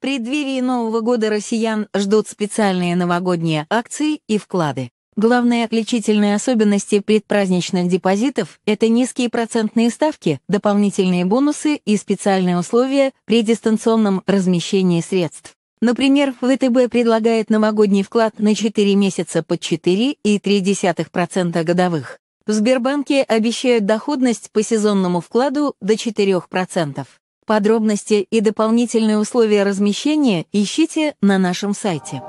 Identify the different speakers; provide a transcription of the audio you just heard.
Speaker 1: преддверии Нового года россиян ждут специальные новогодние акции и вклады. Главные отличительные особенности предпраздничных депозитов – это низкие процентные ставки, дополнительные бонусы и специальные условия при дистанционном размещении средств. Например, ВТБ предлагает новогодний вклад на 4 месяца под 4,3% годовых. В Сбербанке обещают доходность по сезонному вкладу до 4%. Подробности и дополнительные условия размещения ищите на нашем сайте.